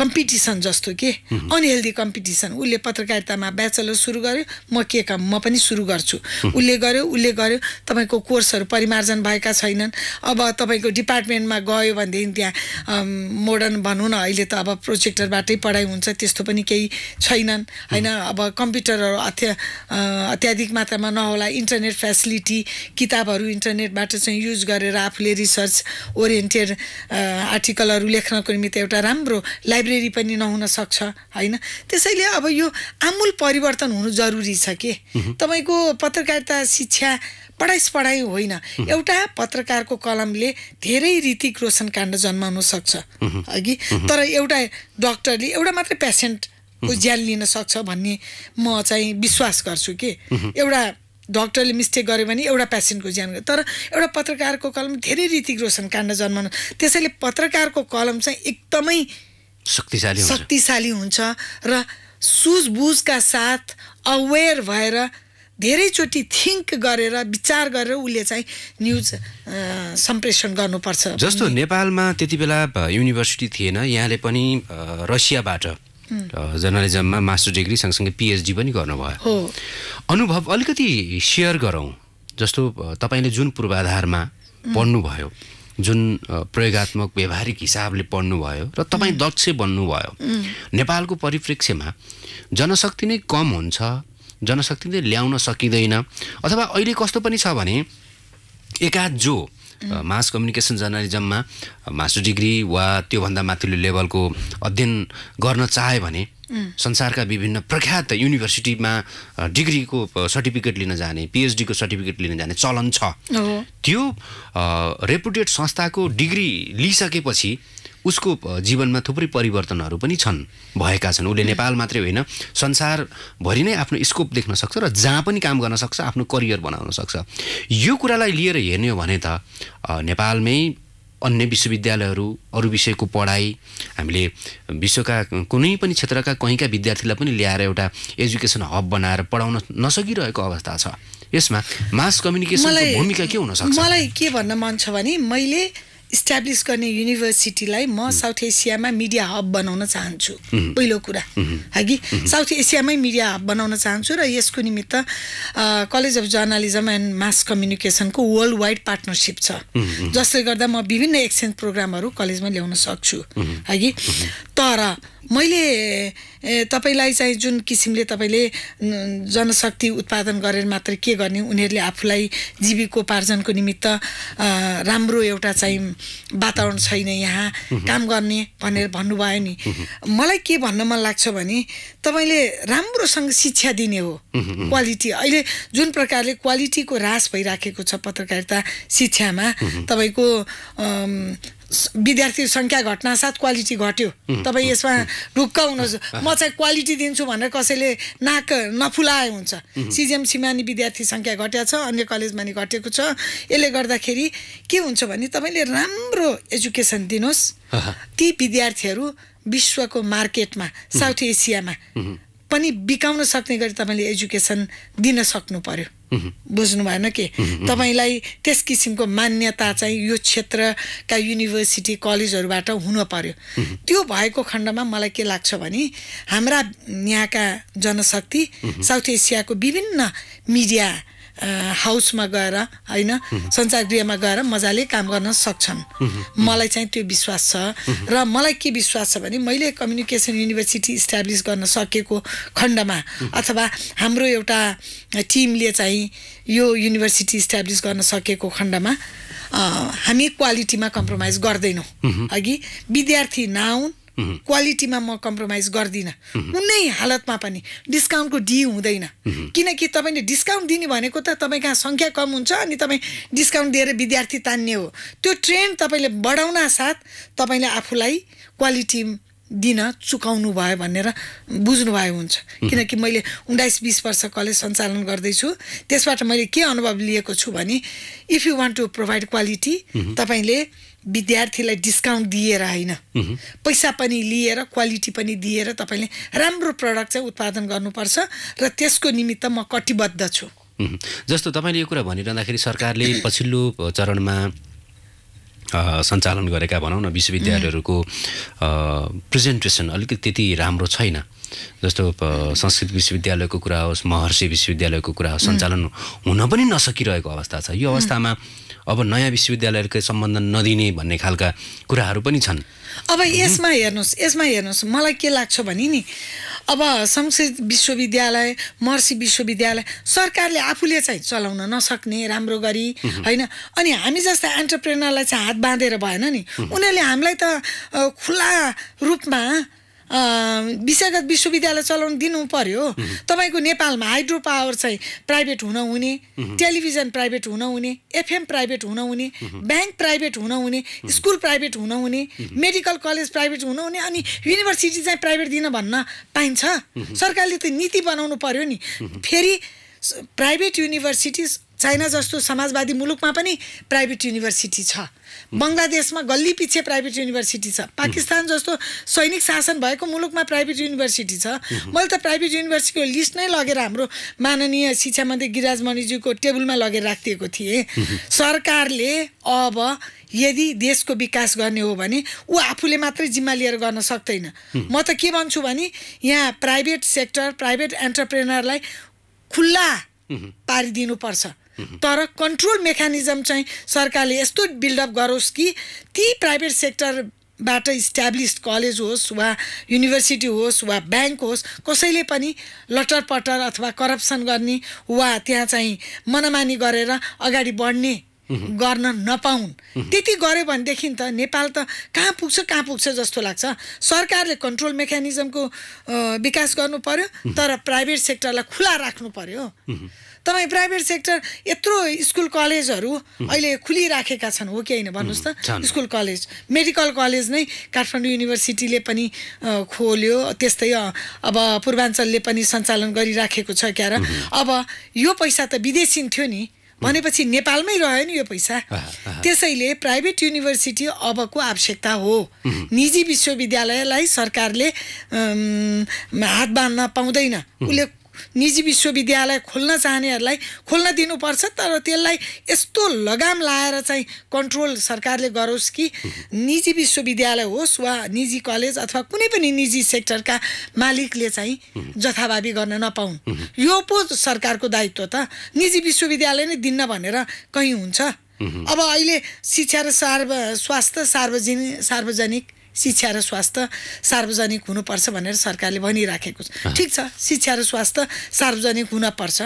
S2: कम्पिटिसन जस्तो के अनहेल्दी कम्पिटिसन उसले पत्रकारितामा ब्याचलर सुरु गर्यो म के काम म पनि सुरु गर्छु उसले गर्यो उसले गर्यो तपाईँको कोर्सहरू परिमार्जन भएका छैनन् अब तपाईँको डिपार्टमेन्टमा गयो भनेदेखि त्यहाँ मोडर्न भनौँ न अहिले त अब प्रोजेक्टरबाटै पढाइ हुन्छ त्यस्तो पनि केही छैनन् होइन अब कम्प्युटरहरू अत्य अत्याधिक मात्रामा नहोला इन्टरनेट फेसिलिटी किताबहरू इन्टरनेटबाट चाहिँ युज गरेर आफूले रिसर्च ओरिएन्टेड आर्टिकलहरू लेख्नको निम्ति एउटा राम्रो लाइब्रेरी पनि नहुन सक्छ होइन त्यसैले अब यो आमूल परिवर्तन हुनु जरुरी छ के तपाईँको पत्रकारिता शिक्षा पढाइस पढाइ होइन एउटा पत्रकारको कलमले धेरै रीतिक रोशन काण्ड जन्माउन सक्छ अघि तर एउटा डक्टरले एउटा मात्रै पेसेन्ट ज्यान लिन सक्छ भन्ने म चाहिँ विश्वास गर्छु कि एउटा डक्टरले मिस्टेक गर्यो भने एउटा पेसेन्टको ज्यान गर्यो तर एउटा पत्रकारको कलम धेरै रीतिक रोशन काण्ड जन्माउनु त्यसैले पत्रकारको कलम चाहिँ एकदमै शक्तिशाली शक्तिशाली हुन्छ र सुझबुझका साथ अवेर भएर धेरैचोटि थिङ्क गरेर विचार गरेर उसले चाहिँ न्युज सम्प्रेषण गर्नुपर्छ जस्तो
S1: नेपालमा त्यति बेला युनिभर्सिटी थिएन यहाँले पनि रसियाबाट जर्नलिजममा मास्टर डिग्री सँगसँगै पिएचडी पनि गर्नुभयो हो अनुभव अलिकति सेयर गरौँ जस्तो तपाईँले जुन पूर्वाधारमा पढ्नुभयो जुन प्रयोगत्मक व्यवहारिक हिसाबले पढ्नुभयो र तपाईँ दक्ष बन्नुभयो नेपालको परिप्रेक्ष्यमा जनशक्ति नै कम हुन्छ जनशक्तिले ल्याउन सकिँदैन अथवा अहिले कस्तो पनि छ भने एका जो मास कम्युनिकेसन जर्नलिजममा मास्टर डिग्री वा त्योभन्दा माथिल्लो लेभलको अध्ययन गर्न चाह्यो भने संसारका विभिन्न प्रख्यात युनिभर्सिटीमा डिग्रीको सर्टिफिकेट लिन जाने पिएचडीको सर्टिफिकेट लिन जाने चलन छ त्यो रेपुटेड संस्थाको डिग्री लिइसकेपछि उसको जीवनमा थुप्रै परिवर्तनहरू पनि छन् भएका छन् उसले नेपाल मात्रै होइन संसारभरि नै आफ्नो स्कोप देख्न सक्छ र जहाँ पनि काम गर्न सक्छ आफ्नो करियर बनाउन सक्छ यो कुरालाई लिएर हेर्ने हो भने त नेपालमै अन्य विश्वविद्यालयहरू अरू विषयको पढाइ हामीले विश्वका कुनै पनि क्षेत्रका कहीँका विद्यार्थीलाई पनि ल्याएर एउटा एजुकेसन हब बनाएर पढाउन नसकिरहेको अवस्था छ यसमा मास कम्युनिकेसनको भूमिका के हुन सक्छ
S2: मलाई के भन्न मन छ भने मैले इस्ट्याब्लिस गर्ने युनिभर्सिटीलाई म साउथ एसियामा मिडिया हब बनाउन चाहन्छु पहिलो कुरा है कि साउथ एसियामै मिडिया हब बनाउन चाहन्छु र यसको निमित्त college of journalism and mass कम्युनिकेसनको वर्ल्ड वाइड पार्टनरसिप छ जसले गर्दा म विभिन्न एक्सचेन्ज प्रोग्रामहरू कलेजमा ल्याउन सक्छु है कि तर मैले तपाईँलाई चाहिँ जुन किसिमले तपाईँले जनशक्ति उत्पादन गरेर मात्र के गर्ने उनीहरूले आफूलाई जीविकोपार्जनको निमित्त राम्रो एउटा चाहिँ वातावरण छैन यहाँ काम गर्ने भनेर भन्नुभयो नि मलाई के भन्न मन लाग्छ भने तपाईँले राम्रोसँग शिक्षा दिने हो क्वालिटी अहिले जुन प्रकारले क्वालिटीको ह्रास भइराखेको छ पत्रकारिता शिक्षामा तपाईँको विद्यार्थी सङ्ख्या घटनासाथ क्वालिटी घट्यो तपाईँ यसमा ढुक्क हुनुहोस् म चाहिँ क्वालिटी दिन्छु भनेर कसैले नाक नफुलाए हुन्छ सिजिएमसीमा नि विद्यार्थी सङ्ख्या घटेको छ अन्य कलेजमा नि घटेको छ यसले गर्दाखेरि के हुन्छ भने तपाईँले राम्रो एजुकेसन दिनुहोस् ती विद्यार्थीहरू विश्वको मार्केटमा साउथ एसियामा पनि बिकाउन सक्ने गरी तपाईँले एजुकेसन दिन सक्नु पर्यो बुझ्नु भएन के तपाईँलाई त्यस किसिमको मान्यता चाहिँ यो क्षेत्रका युनिभर्सिटी कलेजहरूबाट हुन पर्यो त्यो भएको खण्डमा मलाई के लाग्छ भने हाम्रा यहाँका जनशक्ति साउथ एसियाको विभिन्न मिडिया हाउसमा गएर होइन सञ्चार गृहमा गएर मजाले काम गर्न सक्छन् मलाई चाहिँ त्यो विश्वास छ र मलाई के विश्वास छ भने मैले कम्युनिकेसन युनिभर्सिटी इस्टाब्लिस गर्न सकेको खण्डमा अथवा हाम्रो एउटा टिमले चाहिँ यो युनिभर्सिटी इस्टाब्लिस गर्न सकेको खण्डमा हामी क्वालिटीमा कम्प्रोमाइज गर्दैनौँ अघि विद्यार्थी नआउन् क्वालिटीमा म कम्प्रोमाइज गर्दिनँ कुनै हालतमा पनि डिस्काउन्टको डी हुँदैन किनकि तपाईँले डिस्काउन्ट दिने भनेको त तपाईँ कहाँ सङ्ख्या कम हुन्छ अनि तपाईँ डिस्काउन्ट दिएर विद्यार्थी तान्ने हो त्यो ट्रेन्ड तपाईँले बढाउन साथ तपाईँले आफूलाई क्वालिटी दिन चुकाउनु भयो भनेर बुझ्नुभयो हुन्छ किनकि मैले उन्नाइस बिस वर्ष कलेज सञ्चालन गर्दैछु त्यसबाट मैले के अनुभव लिएको छु भने if you want to provide quality तपाईँले विद्यार्थीलाई डिस्काउन्ट दिएर होइन पैसा पनि लिएर क्वालिटी पनि दिएर तपाईँले राम्रो प्रडक्ट चाहिँ उत्पादन गर्नुपर्छ र त्यसको निमित्त म कटिबद्ध छु
S1: जस्तो तपाईँले यो कुरा भनिरहँदाखेरि सरकारले पछिल्लो चरणमा सञ्चालन गरेका भनौँ न विश्वविद्यालयहरूको प्रेजेन्टेसन अलिकति त्यति राम्रो छैन जस्तो संस्कृत विश्वविद्यालयको कुरा होस् महर्षि विश्वविद्यालयको कुरा होस् सञ्चालन हुन पनि नसकिरहेको अवस्था छ यो अवस्थामा अब नयाँ विश्वविद्यालयकै सम्बन्ध नदिने भन्ने खालका कुराहरू पनि छन्
S2: अब यसमा हेर्नुहोस् यसमा हेर्नुहोस् मलाई के लाग्छ भने नि अब संस्कृत विश्वविद्यालय मर्सी विश्वविद्यालय सरकारले आफूले चाहिँ चलाउन नसक्ने राम्रो गरी होइन अनि हामी जस्ता एन्टरप्रेनरलाई चाहिँ हात बाँधेर भएन नि उनीहरूले हामीलाई त खुल्ला रूपमा विषयगत विश्वविद्यालय चलाउन दिनु पर्यो तपाईँको नेपालमा हाइड्रो पावर चाहिँ प्राइभेट हुन हुने टेलिभिजन प्राइभेट हुन हुने एफएम प्राइभेट हुन हुने ब्याङ्क प्राइभेट हुन हुने स्कुल प्राइभेट हुन हुने मेडिकल कलेज प्राइभेट हुन हुने अनि युनिभर्सिटी चाहिँ प्राइभेट दिन भन्न पाइन्छ सरकारले त नीति बनाउनु पर्यो नि फेरि प्राइभेट युनिभर्सिटिज चाइना जस्तो समाजवादी मुलुकमा पनि प्राइभेट युनिभर्सिटी छ बङ्गलादेशमा गल्ली पछि प्राइभेट युनिभर्सिटी छ पाकिस्तान जस्तो सैनिक शासन भएको मुलुकमा प्राइभेट युनिभर्सिटी छ मैले त प्राइभेट युनिभर्सिटीको लिस्ट नै लगेर हाम्रो माननीय शिक्षा मन्त्री गिराज मणिज्यूको टेबलमा लगेर राखिदिएको थिएँ सरकारले अब यदि देशको विकास गर्ने हो भने ऊ आफूले मात्रै जिम्मा लिएर गर्न सक्दैन म त के भन्छु भने यहाँ प्राइभेट सेक्टर प्राइभेट एन्टरप्रेनरलाई खुल्ला पारिदिनुपर्छ तर कन्ट्रोल मेकानिजम चाहिँ सरकारले यस्तो बिल्डअप गरोस् कि ती प्राइभेट सेक्टर बाट इस्ट्याब्लिस कलेज होस् वा युनिभर्सिटी होस् वा ब्याङ्क होस् कसैले पनि लटरपटर अथवा करप्सन गर्ने वा त्यहाँ चाहिँ मनमानी गरेर अगाडि बढ्ने गर्न नपाउन् त्यति गऱ्यो भनेदेखि त नेपाल त कहाँ पुग्छ कहाँ पुग्छ जस्तो लाग्छ सरकारले कन्ट्रोल मेकानिजमको विकास गर्नु पर्यो तर प्राइभेट सेक्टरलाई खुला राख्नु पर्यो तपाईँ प्राइभेट सेक्टर यत्रो स्कुल कलेजहरू अहिले खुलिराखेका छन् हो कि होइन भन्नुहोस् त स्कुल कलेज मेडिकल कलेज नै काठमाडौँ युनिभर्सिटीले पनि खोल्यो त्यस्तै अब पूर्वाञ्चलले पनि सञ्चालन गरिराखेको छ क्यार अब यो पैसा त विदेशी थियो नि भनेपछि नेपालमै रह्यो नि यो पैसा त्यसैले प्राइभेट युनिभर्सिटी अबको आवश्यकता हो निजी विश्वविद्यालयलाई सरकारले हात बाँध्न पाउँदैन उसले निजी विश्वविद्यालय खोल्न चाहनेहरूलाई खोल्न दिनुपर्छ तर त्यसलाई यस्तो लगाम लाएर चाहिँ कन्ट्रोल सरकारले गरोस् कि निजी विश्वविद्यालय होस् वा निजी कलेज अथवा कुनै पनि निजी सेक्टरका मालिकले चाहिँ जथाभावी गर्न नपाउँ यो पो सरकारको दायित्व त निजी विश्वविद्यालय नै दिन्न भनेर कहीँ हुन्छ अब अहिले शिक्षा र सार्व स्वास्थ्य सार्वजनिक सार्वजनिक शिक्षा र स्वास्थ्य सार्वजनिक हुनुपर्छ भनेर सरकारले भनिराखेको छ ठिक छ शिक्षा र स्वास्थ्य सार्वजनिक हुनपर्छ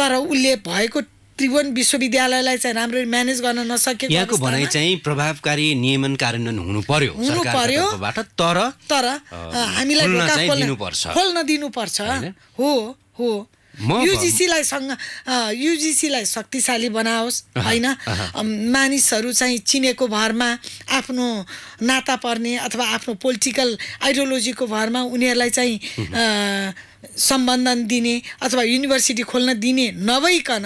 S2: तर उसले भएको त्रिभुवन विश्वविद्यालयलाई चाहिँ राम्ररी म्यानेज गर्न नसकेको यहाँको भनाइ
S1: चाहिँ प्रभावकारी नियमन कार्यान्वयन हुनु पर्यो हुनु पर्यो तर
S2: तर हामीलाई खोल्न दिनुपर्छ हो हो युजिसीलाई युजिसीलाई शक्तिशाली बनाओस् होइन मानिसहरू चाहिँ चिनेको भरमा आफ्नो नाता पर्ने अथवा आफ्नो पोलिटिकल आइडियोलोजीको भरमा उनीहरूलाई चाहिँ सम्बन्धन दिने अथवा युनिभर्सिटी खोल्न दिने नभइकन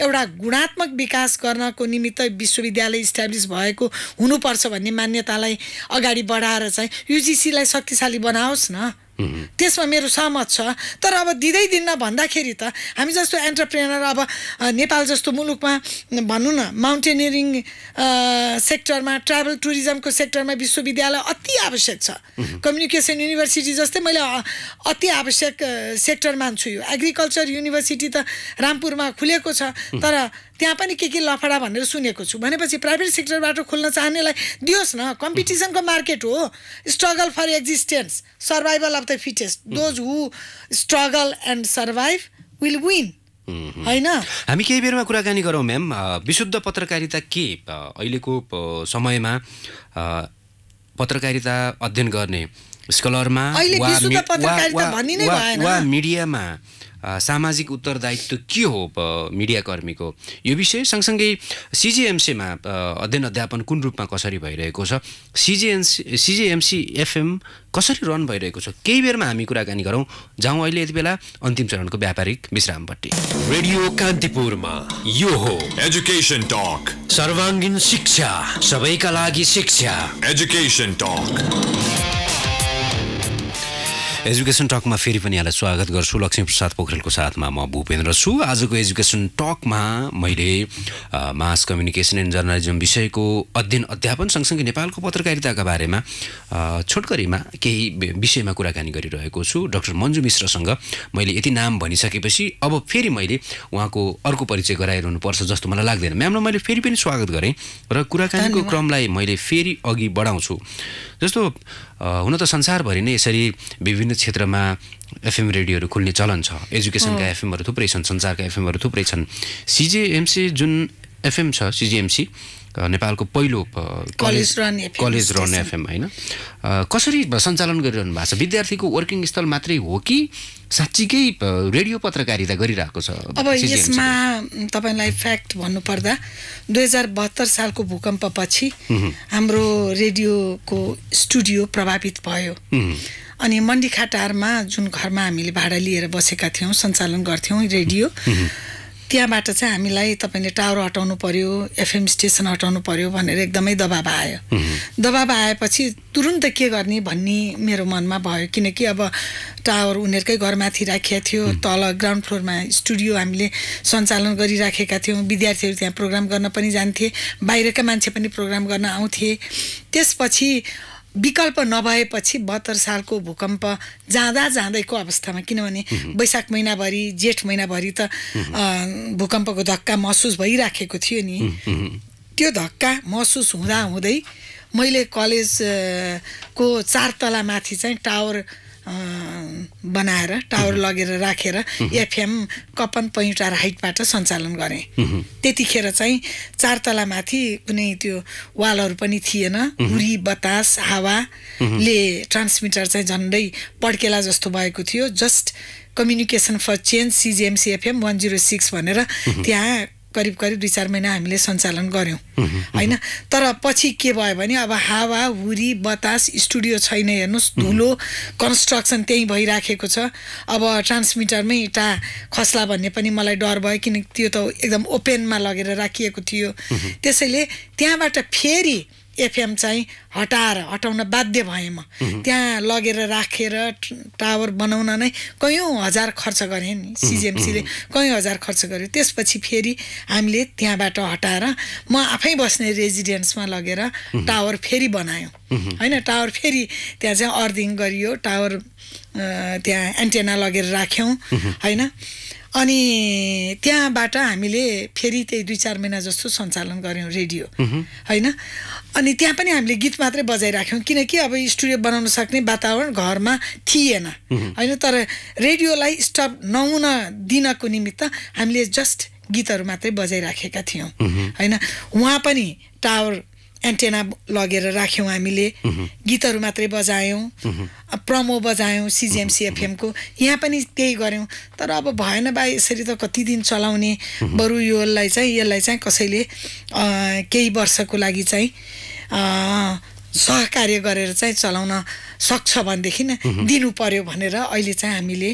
S2: एउटा गुणात्मक विकास गर्नको निमित्त विश्वविद्यालय इस्टाब्लिस भएको हुनुपर्छ भन्ने मान्यतालाई अगाडि बढाएर चाहिँ युजिसीलाई शक्तिशाली बनाओस् न त्यसमा मेरो सहमत छ तर अब दिँदै दिन्न भन्दाखेरि त हामी जस्तो एन्टरप्रेनर अब नेपाल जस्तो मुलुकमा भनौँ न माउन्टेनियरिङ सेक्टरमा ट्राभल टुरिज्मको सेक्टरमा विश्वविद्यालय अति आवश्यक छ कम्युनिकेसन युनिभर्सिटी जस्तै मैले अति आवश्यक सेक्टर मान्छु यो एग्रिकल्चर युनिभर्सिटी त रामपुरमा खुलेको छ तर त्यहाँ पनि के के लफडा भनेर सुनेको छु भनेपछि प्राइभेट सेक्टरबाट खोल्न चाहनेलाई दियोस् न कम्पिटिसनको मार्केट हो struggle for existence survival of the fittest those who struggle and survive will win होइन
S1: हामी केही बेरमा कुराकानी गरौँ म्याम विशुद्ध पत्रकारिता के अहिलेको समयमा पत्रकारिता अध्ययन गर्ने स्कलरमा वा मिडियामा सामाजिक उत्तरदायित्व के हो मिडिया कर्मीको यो विषय सँगसँगै सिजिएमसीमा अध्ययन अध्यापन कुन रूपमा कसरी भइरहेको छ सिजिएमसी सिजिएमसी एफएम कसरी रन भइरहेको छ केही बेरमा हामी कुराकानी गरौँ जाउँ अहिले यति बेला अन्तिम चरणको व्यापारिक विश्रामपट्टि रेडियो कान्तिपुरमा
S2: यो हो एजुकेसन टक
S1: सर्वाङ्गीन शिक्षा सबैका लागि शिक्षा एजुकेसन टक एजुकेसन टकमा फेरि पनि यहाँलाई स्वागत गर्छु लक्ष्मीप्रसाद पोखरेलको साथमा म भूपेन्द्र छु आजको एजुकेसन टकमा मैले मास कम्युनिकेसन एन्ड जर्नलिजम विषयको अध्ययन अध्यापन सँगसँगै नेपालको पत्रकारिताका बारेमा छोटकरीमा केही विषयमा कुराकानी गरिरहेको छु डक्टर मन्जु मिश्रसँग मैले यति नाम भनिसकेपछि अब फेरि मैले उहाँको अर्को परिचय गराइरहनु पर्छ जस्तो मलाई लाग्दैन म्यामलाई मैले फेरि पनि स्वागत गरेँ र कुराकानीको क्रमलाई मैले फेरि अघि बढाउँछु जस्तो हुन त संसारभरि नै यसरी विभिन्न विभिन्न क्षेत्रमा एफएम रेडियोहरू खुल्ने चलन छ एजुकेसनका एफएमहरू थुप्रै छन् संसारका एफएमहरू थुप्रै छन् सिजिएमसी जुन एफएम छ सिजिएमसी नेपालको पहिलो कलेज कलेज एफएम होइन कसरी सञ्चालन गरिरहनु भएको छ विद्यार्थीको वर्किङ स्थल मात्रै हो कि साँच्चीकै रेडियो पत्रकारिता गरिरहेको छ अब यसमा
S2: तपाईँलाई फ्याक्ट भन्नुपर्दा दुई हजार बहत्तर सालको भूकम्पपछि हाम्रो रेडियोको स्टुडियो प्रभावित भयो अनि मन्डी खाटारमा जुन घरमा हामीले भाडा लिएर बसेका थियौँ सञ्चालन गर्थ्यौँ रेडियो त्यहाँबाट चाहिँ हामीलाई तपाईँले टावर हटाउनु पर्यो एफएम स्टेसन हटाउनु पर्यो भनेर एकदमै दबाब आयो दबाब आएपछि तुरुन्त के गर्ने भन्ने मेरो मनमा भयो किनकि अब टावर उनीहरूकै घरमाथि राखिएको थियो तल ग्राउन्ड फ्लोरमा स्टुडियो हामीले सञ्चालन गरिराखेका थियौँ विद्यार्थीहरू त्यहाँ प्रोग्राम गर्न पनि जान्थे बाहिरका मान्छे पनि प्रोग्राम गर्न आउँथे त्यसपछि विकल्प नभएपछि बहत्तर सालको भूकम्प जाँदा जाँदैको अवस्थामा किनभने वैशाख महिनाभरि जेठ महिनाभरि त भूकम्पको धक्का महसुस भइराखेको थियो
S3: नि
S2: त्यो धक्का महसुस हुँदा हुँदै मैले कलेजको चार तला माथि चाहिँ टावर बनाएर टावर लगेर राखेर एफएम कपन पोइन्ट हाइटबाट सञ्चालन गरेँ त्यतिखेर चाहिँ चार तलामाथि कुनै त्यो वालहरू पनि थिएन हुरी बतास
S3: हावाले
S2: ट्रान्समिटर चाहिँ झन्डै पड्केला जस्तो भएको थियो just communication for change CJMC FM one zero six भनेर त्यहाँ करिब करिब दुई चार महिना हामीले सञ्चालन गऱ्यौँ होइन तर पछि के भयो भने अब हावा हुरी बतास स्टुडियो छैन हेर्नुहोस् धुलो कन्स्ट्रक्सन त्यहीँ भइराखेको छ अब ट्रान्समिटरमै इँटा खस्ला भन्ने पनि मलाई डर भयो किनकि त्यो त एकदम ओपेनमा लगेर राखिएको थियो त्यसैले त्यहाँबाट फेरि एफएम चाहिँ हटाएर हटाउन बाध्य भएँ म त्यहाँ लगेर राखेर टावर बनाउन नै कयौँ हजार खर्च गरेँ नि सिजिएमसीले कयौँ हजार खर्च गर्यो त्यसपछि फेरि हामीले त्यहाँबाट हटाएर म आफै बस्ने रेजिडेन्समा लगेर टावर फेरि बनायौँ होइन टावर फेरि त्यहाँ चाहिँ अर्थिङ गरियो टावर त्यहाँ एन्टेना लगेर राख्यौँ होइन अनि त्यहाँबाट हामीले फेरि त्यही दुई चार महिना जस्तो सञ्चालन गऱ्यौँ रेडियो होइन अनि त्यहाँ पनि हामीले गीत मात्रै बजाइराख्यौँ किनकि अब स्टुडियो बनाउन सक्ने वातावरण घरमा थिएन होइन तर रेडियोलाई स्टप नहुन दिनको निमित्त हामीले जस्ट गीतहरू मात्रै बजाइराखेका थियौँ होइन उहाँ पनि टावर एन्टेना लगेर राख्यौँ हामीले गीतहरू मात्रै बजायौँ प्रमो बजायौँ सिजिएमसिएफएमको यहाँ पनि त्यही गऱ्यौँ तर अब भएन बा यसरी त कति दिन चलाउने बरु यसलाई चाहिँ यसलाई चाहिँ कसैले केही वर्षको लागि चाहिँ सहकार्य गरेर चाहिँ चलाउन सक्छ भनेदेखि दिनु पर्यो भनेर अहिले चाहिँ हामीले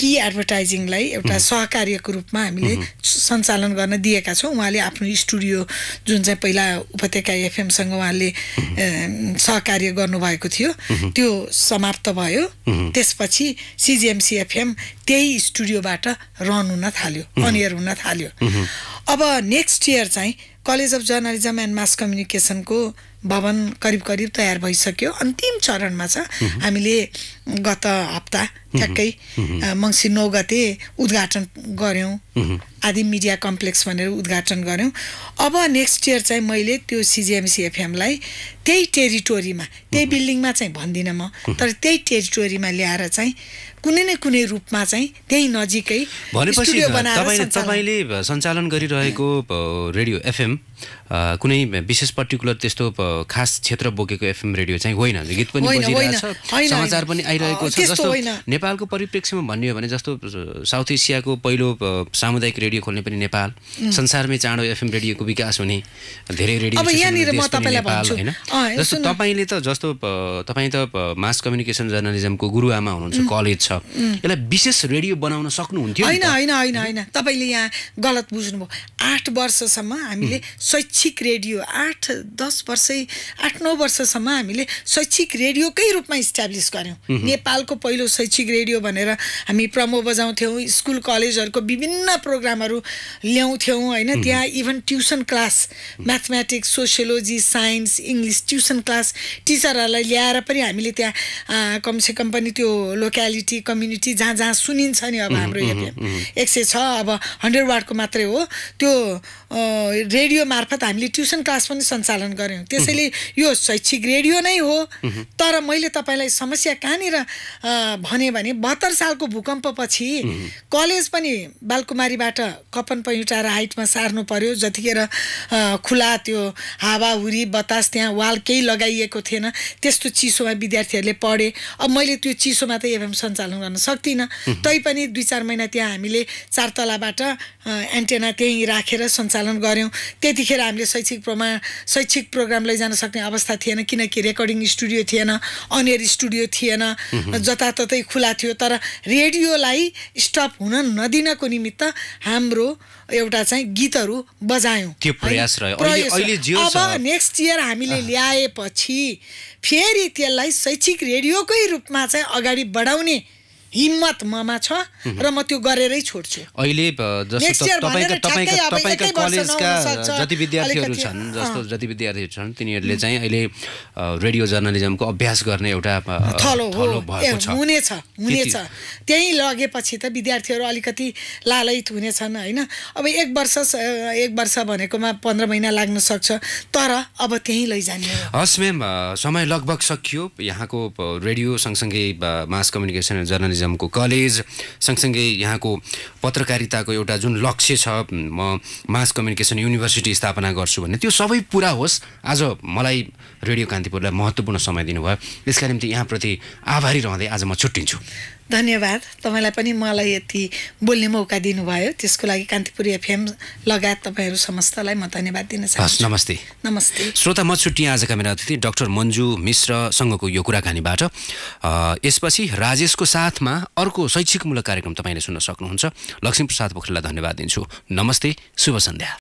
S2: कि एडभर्टाइजिङलाई एउटा सहकार्यको रूपमा हामीले सञ्चालन गर्न दिएका छौँ उहाँले आफ्नो स्टुडियो जुन चाहिँ पहिला उपत्यका एफएमसँग उहाँले सहकार्य गर्नुभएको थियो त्यो समाप्त भयो त्यसपछि सिजिएमसी एफएम त्यही स्टुडियोबाट रन हुन थाल्यो अनियर हुन थाल्यो अब नेक्स्ट इयर चाहिँ college of journalism and mass कम्युनिकेसनको भवन करिब करिब तयार भइसक्यो अन्तिम चरणमा छ हामीले गत हप्ता ठ्याक्कै मङ्सिर नौ गते उद्घाटन गऱ्यौँ आदि मिडिया कम्प्लेक्स भनेर उद्घाटन गऱ्यौँ अब नेक्स्ट इयर चाहिँ मैले त्यो सिजिएमसी एफएमलाई त्यही टेरिटोरीमा त्यही बिल्डिङमा चाहिँ भन्दिनँ म तर त्यही टेरिटोरीमा ल्याएर चाहिँ कुनै न कुनै रूपमा चाहिँ त्यही नजिकै भनेपछि तपाईँले
S1: सञ्चालन गरिरहेको रेडियो एफएम कुनै विशेष पर्टिकुलर त्यस्तो खास क्षेत्र बोकेको एफएम रेडियो चाहिँ होइन गीत पनि समाचार पनि आइरहेको छ जस्तो नेपालको परिप्रेक्ष्यमा भन्ने हो भने जस्तो साउथ एसियाको पहिलो सामुदायिक रेडियो खोल्ने पनि नेपाल संसारमै चाँडो एफएम रेडियोको विकास हुने धेरै रेडियो होइन जस्तो तपाईँले त जस्तो तपाईँ त मास कम्युनिकेसन जर्नलिजमको गुरुआमा हुनुहुन्छ कलेज छ यसलाई विशेष रेडियो बनाउन सक्नुहुन्थ्यो होइन होइन
S2: होइन होइन तपाईँले यहाँ गलत बुझ्नुभयो आठ वर्षसम्म हामीले शैक्षिक रेडियो आठ दस वर्ष आठ नौ वर्षसम्म हामीले शैक्षिक रेडियोकै रूपमा इस्टाब्लिस गऱ्यौँ नेपालको पहिलो शैक्षिक रेडियो भनेर हामी प्रमो बजाउँथ्यौँ स्कुल कलेजहरूको विभिन्न प्रोग्रामहरू ल्याउँथ्यौँ होइन त्यहाँ even tuition class mathematics sociology science English tuition class टिचरहरूलाई ल्याएर पनि हामीले त्यहाँ कमसेकम पनि त्यो लोक्यालिटी कम्युनिटी जहाँ जहाँ सुनिन्छ नि अब हाम्रो एफएम एक सय छ अब हन्ड्रेड वार्डको मात्रै हो त्यो रेडियो मार्फत हामीले ट्युसन क्लास पनि सञ्चालन गऱ्यौँ त्यसैले यो शैक्षिक रेडियो नै हो तर मैले तपाईँलाई समस्या कहाँनिर भने भने बहत्तर सालको भूकम्पपछि कलेज पनि बालकुमारीबाट कपन पैँटाएर हाइटमा सार्नु पर्यो जतिखेर खुला त्यो हावाहुरी बतास त्यहाँ वाल केही लगाइएको थिएन त्यस्तो चिसोमा विद्यार्थीहरूले पढे अब मैले त्यो चिसोमा त एफएम सञ्चालन गर्न सक्दिनँ तैपनि दुई चार महिना त्यहाँ हामीले चार तलाबाट एन्टेना त्यहीँ राखेर सञ्चालन सञ्चालन गऱ्यौँ त्यतिखेर हामीले शैक्षिक प्रमाण शैक्षिक प्रोग्राम लैजान सक्ने अवस्था थिएन किनकि रेकर्डिङ स्टुडियो थिएन अनियर स्टुडियो थिएन जताततै खुला थियो तर रेडियोलाई स्टप हुन नदिनको निमित्त हाम्रो एउटा चाहिँ गीतहरू बजायौँ
S1: त्यो प्रयास रह्यो अब
S2: नेक्स्ट इयर हामीले ल्याएपछि फेरि त्यसलाई शैक्षिक रेडियोकै रूपमा चाहिँ अगाडि बढाउने हिम्मत ममा छ र म त्यो गरेरै छोड्छु
S1: अहिले तपाईँका कलेजका जति विद्यार्थीहरू छन् जस्तो जति विद्यार्थीहरू छन् तिनीहरूले चाहिँ अहिले रेडियो जर्नलिजमको अभ्यास गर्ने एउटा थलो हुनेछ
S2: हुनेछ त्यहीँ लगेपछि त विद्यार्थीहरू अलिकति लालयित हुनेछन् होइन अब एक वर्ष एक वर्ष भनेकोमा पन्ध्र महिना लाग्न सक्छ तर अब त्यहीँ लैजाने
S1: हस् म्याम समय लगभग सकियो यहाँको रेडियो सँगसँगै मास कम्युनिकेसन जर्नलिजम जर्नलिजमको कलेज सँगसँगै यहाँको पत्रकारिताको एउटा जुन लक्ष्य छ म मास कम्युनिकेसन युनिभर्सिटी स्थापना गर्छु भन्ने त्यो सबै पुरा होस् आज मलाई रेडियो कान्तिपुरलाई महत्त्वपूर्ण समय दिनुभयो यसका निम्ति यहाँप्रति आभारी रहँदै आज म छुट्टिन्छु
S2: धन्यवाद तपाईँलाई पनि मलाई यति बोल्ने मौका दिनुभयो त्यसको लागि कान्तिपुर एफएम लगायत तपाईँहरू समस्तलाई म धन्यवाद दिन चाहन्छु नमस्ते नमस्ते
S1: श्रोता म छुट्टी आजका मेरा अतिथि डाक्टर मन्जु मिश्रसँगको यो कुराकानीबाट यसपछि राजेशको साथमा अर्को शैक्षिकमूलक कार्यक्रम तपाईँले सुन्न सक्नुहुन्छ लक्ष्मीप्रसाद पोखरेललाई धन्यवाद दिन्छु नमस्ते शुभ सन्ध्या